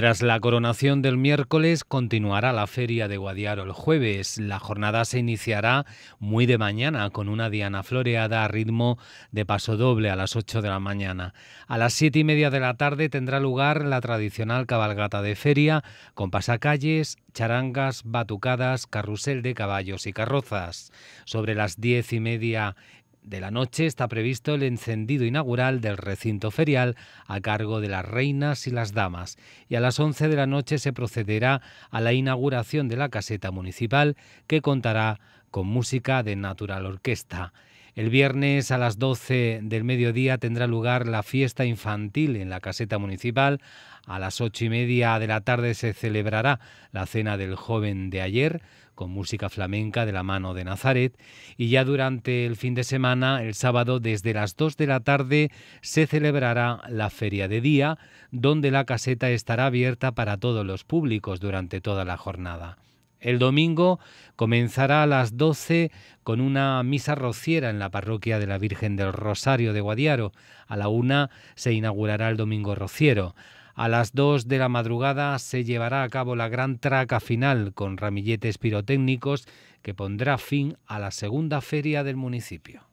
Tras la coronación del miércoles continuará la feria de Guadiaro el jueves. La jornada se iniciará muy de mañana con una diana floreada a ritmo de paso doble a las 8 de la mañana. A las 7 y media de la tarde tendrá lugar la tradicional cabalgata de feria con pasacalles, charangas, batucadas, carrusel de caballos y carrozas. Sobre las diez y media de la noche está previsto el encendido inaugural del recinto ferial a cargo de las reinas y las damas y a las 11 de la noche se procederá a la inauguración de la caseta municipal que contará con música de Natural Orquesta. El viernes a las 12 del mediodía tendrá lugar la fiesta infantil en la caseta municipal. A las ocho y media de la tarde se celebrará la cena del joven de ayer con música flamenca de la mano de Nazaret y ya durante el fin de semana, el sábado, desde las 2 de la tarde, se celebrará la feria de día, donde la caseta estará abierta para todos los públicos durante toda la jornada. El domingo comenzará a las 12 con una misa rociera en la parroquia de la Virgen del Rosario de Guadiaro. A la una se inaugurará el domingo rociero. A las 2 de la madrugada se llevará a cabo la gran traca final con ramilletes pirotécnicos que pondrá fin a la segunda feria del municipio.